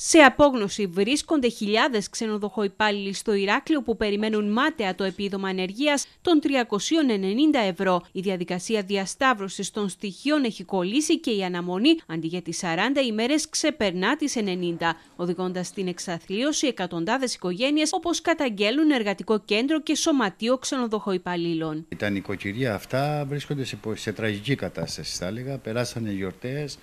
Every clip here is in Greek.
Σε απόγνωση βρίσκονται χιλιάδες ξενοδοχοϊπάλληλοι στο Ηράκλειο που περιμένουν μάταια το επίδομα ενεργείας των 390 ευρώ. Η διαδικασία διασταύρωσης των στοιχείων έχει κολλήσει και η αναμονή αντί για τις 40 ημέρες ξεπερνά τις 90, οδηγώντας στην εξαθλίωση εκατοντάδες οικογένειες όπως καταγγέλουν εργατικό κέντρο και σωματείο ξενοδοχοϊπαλλήλων. Τα νοικοκυριά αυτά βρίσκονται σε, τραγική κατάσταση θα έλεγα, περάσανε γιορτές,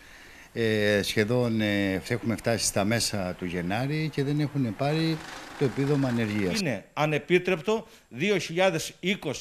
ε, σχεδόν ε, έχουμε φτάσει στα μέσα του Γενάρη και δεν έχουν πάρει το επίδομα ανεργίας. Είναι ανεπίτρεπτο 2020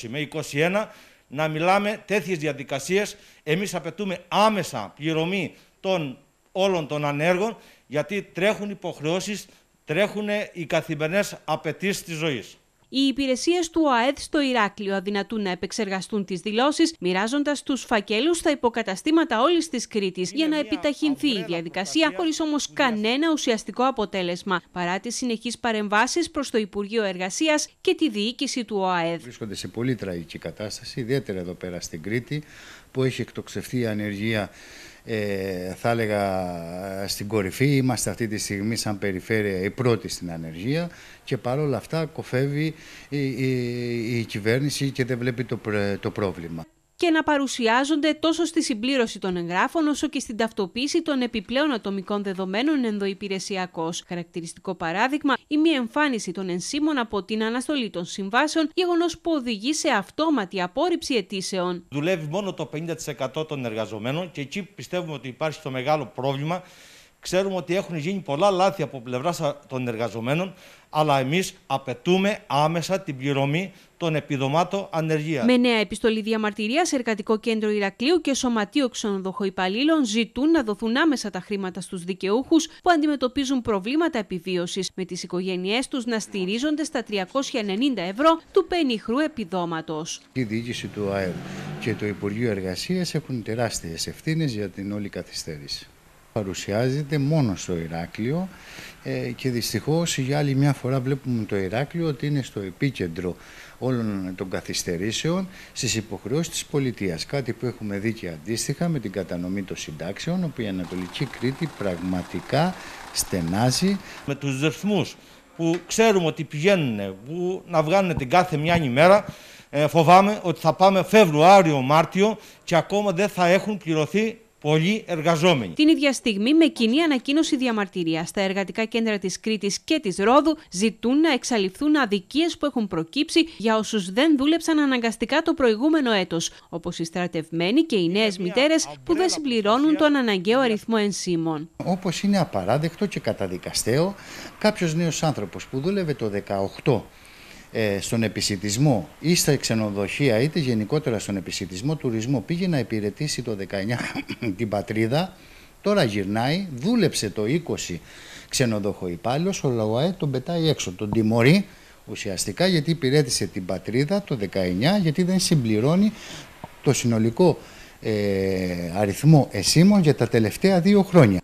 με 2021 να μιλάμε τέτοιες διαδικασίες. Εμείς απαιτούμε άμεσα πληρωμή των όλων των ανέργων γιατί τρέχουν υποχρεώσεις, τρέχουν οι καθημερινές απαιτήσεις της ζωής. Οι υπηρεσίες του ΟΑΕΔ στο Ηράκλειο αδυνατούν να επεξεργαστούν τις δηλώσεις, μοιράζοντας τους φακέλους στα υποκαταστήματα όλης της Κρήτης για να επιταχυνθεί η διαδικασία, χωρίς όμως κανένα ουσιαστικό αποτέλεσμα, παρά τις συνεχείς παρεμβάσεις προς το Υπουργείο Εργασίας και τη διοίκηση του ΟΑΕΔ. Βρίσκονται σε πολύ τραγική κατάσταση, ιδιαίτερα εδώ πέρα στην Κρήτη, που έχει εκτοξευθεί η ανεργία ε, θα έλεγα στην κορυφή. Είμαστε αυτή τη στιγμή σαν περιφέρεια η πρώτη στην ανεργία και παρόλα αυτά κοφεύει η, η, κυβέρνηση και δεν βλέπει το, το πρόβλημα και να παρουσιάζονται τόσο στη συμπλήρωση των εγγράφων όσο και στην ταυτοποίηση των επιπλέον ατομικών δεδομένων ενδοϊπηρεσιακώ. Χαρακτηριστικό παράδειγμα, η μη εμφάνιση των ενσύμων από την αναστολή των συμβάσεων, γεγονός που οδηγεί σε αυτόματη απόρριψη αιτήσεων. Δουλεύει μόνο το 50% των εργαζομένων και εκεί πιστεύουμε ότι υπάρχει το μεγάλο πρόβλημα Ξέρουμε ότι έχουν γίνει πολλά λάθη από πλευρά των εργαζομένων, αλλά εμείς απαιτούμε άμεσα την πληρωμή των επιδομάτων ανεργίας. Με νέα επιστολή διαμαρτυρίας, Εργατικό Κέντρο Ηρακλείου και Σωματείο Ξενοδοχό Υπαλλήλων ζητούν να δοθούν άμεσα τα χρήματα στους δικαιούχους που αντιμετωπίζουν προβλήματα επιβίωσης, με τις οικογένειές τους να στηρίζονται στα 390 ευρώ του πενιχρού επιδόματος. Η διοίκηση του ΑΕΠ και το Υπουργείο Εργασίας έχουν τεράστιες ευθύνες για την όλη καθυστέρηση παρουσιάζεται μόνο στο Ηράκλειο ε, και δυστυχώς για άλλη μια φορά βλέπουμε το Ηράκλειο ότι είναι στο επίκεντρο όλων των καθυστερήσεων στις υποχρεώσεις της πολιτείας. Κάτι που έχουμε δει και αντίστοιχα με την κατανομή των συντάξεων, όπου η Ανατολική Κρήτη πραγματικά στενάζει. Με τους ρυθμούς που ξέρουμε ότι πηγαίνουν, που να βγάλουν την κάθε μια ημέρα, ε, φοβάμαι ότι θα πάμε Φεβρουάριο-Μάρτιο και ακόμα δεν θα έχουν πληρωθεί πολλοί εργαζόμενοι. Την ίδια στιγμή, με κοινή ανακοίνωση διαμαρτυρία, τα εργατικά κέντρα της Κρήτης και της Ρόδου ζητούν να εξαλειφθούν αδικίες που έχουν προκύψει για όσους δεν δούλεψαν αναγκαστικά το προηγούμενο έτος, όπως οι στρατευμένοι και οι νέες μητέρες που δεν συμπληρώνουν τον αναγκαίο αριθμό ενσύμων. Όπως είναι απαράδεκτο και καταδικαστέο, κάποιος νέος άνθρωπος που δούλευε το 18 ε, στον επισητισμό ή στα ξενοδοχεία είτε γενικότερα στον επισητισμό τουρισμό πήγε να υπηρετήσει το 19 την πατρίδα τώρα γυρνάει, δούλεψε το 20 ξενοδοχό υπάλληλος, ο ΛΟΑΕ τον πετάει έξω, τον τιμωρεί ουσιαστικά γιατί υπηρέτησε την πατρίδα το 19 γιατί δεν συμπληρώνει το συνολικό ε, αριθμό εσήμων για τα τελευταία δύο χρόνια.